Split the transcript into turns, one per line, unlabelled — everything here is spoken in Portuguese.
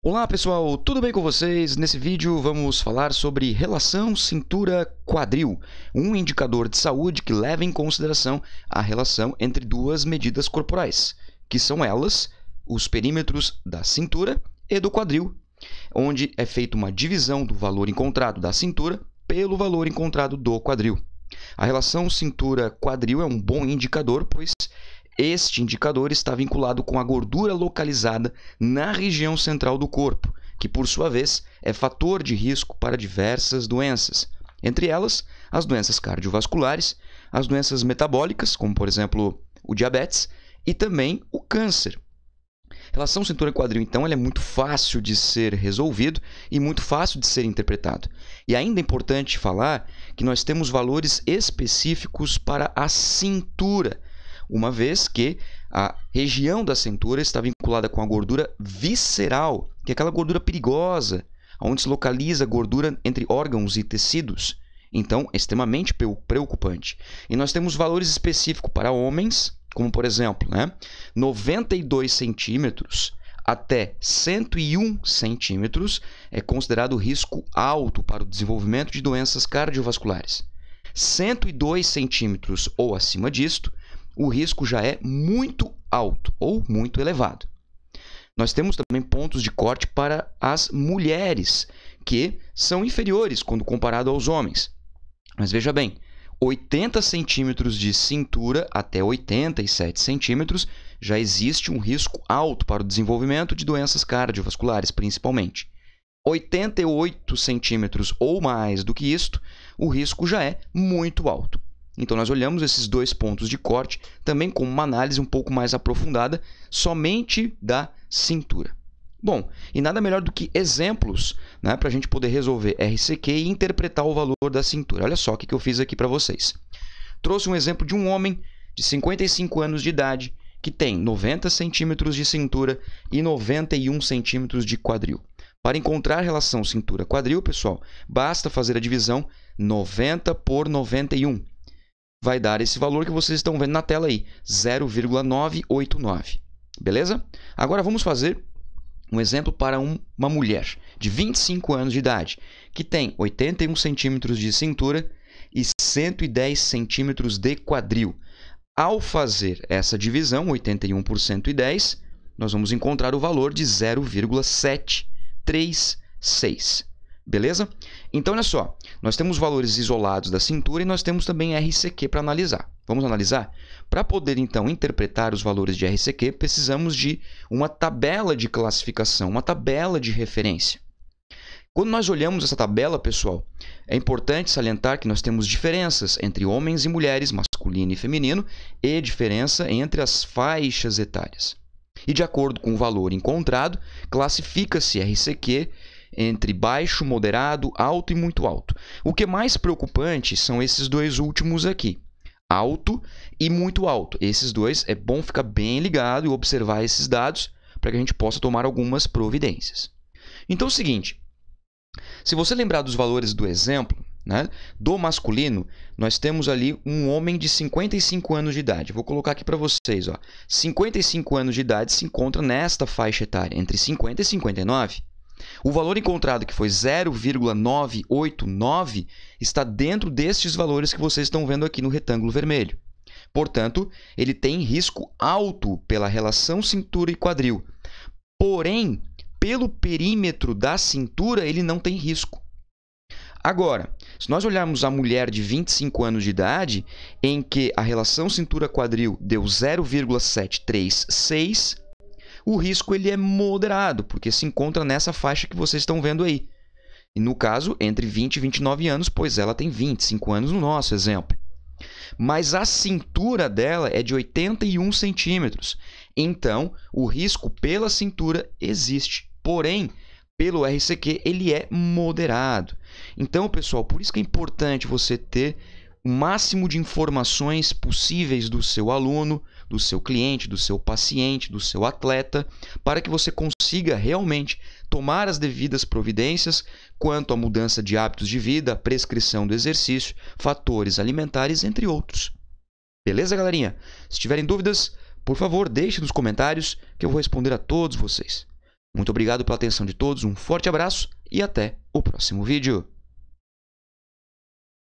Olá pessoal, tudo bem com vocês? Nesse vídeo vamos falar sobre relação cintura-quadril, um indicador de saúde que leva em consideração a relação entre duas medidas corporais, que são elas os perímetros da cintura e do quadril, onde é feita uma divisão do valor encontrado da cintura pelo valor encontrado do quadril. A relação cintura-quadril é um bom indicador, pois este indicador está vinculado com a gordura localizada na região central do corpo, que por sua vez é fator de risco para diversas doenças, entre elas as doenças cardiovasculares, as doenças metabólicas, como por exemplo o diabetes, e também o câncer. relação cintura-quadril, então, é muito fácil de ser resolvido e muito fácil de ser interpretado. E ainda é importante falar que nós temos valores específicos para a cintura, uma vez que a região da cintura está vinculada com a gordura visceral, que é aquela gordura perigosa, onde se localiza a gordura entre órgãos e tecidos. Então, é extremamente preocupante. E nós temos valores específicos para homens, como por exemplo, né, 92 centímetros até 101 centímetros é considerado risco alto para o desenvolvimento de doenças cardiovasculares. 102 centímetros ou acima disto o risco já é muito alto ou muito elevado. Nós temos também pontos de corte para as mulheres, que são inferiores quando comparado aos homens. Mas veja bem, 80 centímetros de cintura até 87 centímetros já existe um risco alto para o desenvolvimento de doenças cardiovasculares, principalmente. 88 centímetros ou mais do que isto, o risco já é muito alto. Então nós olhamos esses dois pontos de corte também com uma análise um pouco mais aprofundada somente da cintura. Bom, e nada melhor do que exemplos né, para a gente poder resolver RCQ e interpretar o valor da cintura. Olha só o que, que eu fiz aqui para vocês. Trouxe um exemplo de um homem de 55 anos de idade que tem 90 centímetros de cintura e 91 centímetros de quadril. Para encontrar a relação cintura-quadril, pessoal, basta fazer a divisão 90 por 91 vai dar esse valor que vocês estão vendo na tela aí, 0,989. Beleza? Agora vamos fazer um exemplo para um, uma mulher de 25 anos de idade, que tem 81 centímetros de cintura e 110 centímetros de quadril. Ao fazer essa divisão, 81 por 110, nós vamos encontrar o valor de 0,736. Beleza? Então, olha só, nós temos valores isolados da cintura e nós temos também RCQ para analisar. Vamos analisar? Para poder, então, interpretar os valores de RCQ, precisamos de uma tabela de classificação, uma tabela de referência. Quando nós olhamos essa tabela, pessoal, é importante salientar que nós temos diferenças entre homens e mulheres, masculino e feminino, e diferença entre as faixas etárias. E de acordo com o valor encontrado, classifica-se RCQ entre baixo, moderado, alto e muito alto. O que é mais preocupante são esses dois últimos aqui. Alto e muito alto. Esses dois é bom ficar bem ligado e observar esses dados para que a gente possa tomar algumas providências. Então é o seguinte, se você lembrar dos valores do exemplo, né, do masculino, nós temos ali um homem de 55 anos de idade. Vou colocar aqui para vocês. Ó. 55 anos de idade se encontra nesta faixa etária, entre 50 e 59. O valor encontrado, que foi 0,989, está dentro destes valores que vocês estão vendo aqui no retângulo vermelho. Portanto, ele tem risco alto pela relação cintura e quadril. Porém, pelo perímetro da cintura, ele não tem risco. Agora, se nós olharmos a mulher de 25 anos de idade, em que a relação cintura-quadril deu 0,736, o risco ele é moderado, porque se encontra nessa faixa que vocês estão vendo aí. E no caso, entre 20 e 29 anos, pois ela tem 25 anos no nosso exemplo. Mas a cintura dela é de 81 centímetros. Então, o risco pela cintura existe. Porém, pelo RCQ, ele é moderado. Então, pessoal, por isso que é importante você ter o máximo de informações possíveis do seu aluno, do seu cliente, do seu paciente, do seu atleta, para que você consiga realmente tomar as devidas providências quanto à mudança de hábitos de vida, prescrição do exercício, fatores alimentares, entre outros. Beleza, galerinha? Se tiverem dúvidas, por favor, deixe nos comentários que eu vou responder a todos vocês. Muito obrigado pela atenção de todos, um forte abraço e até o próximo vídeo.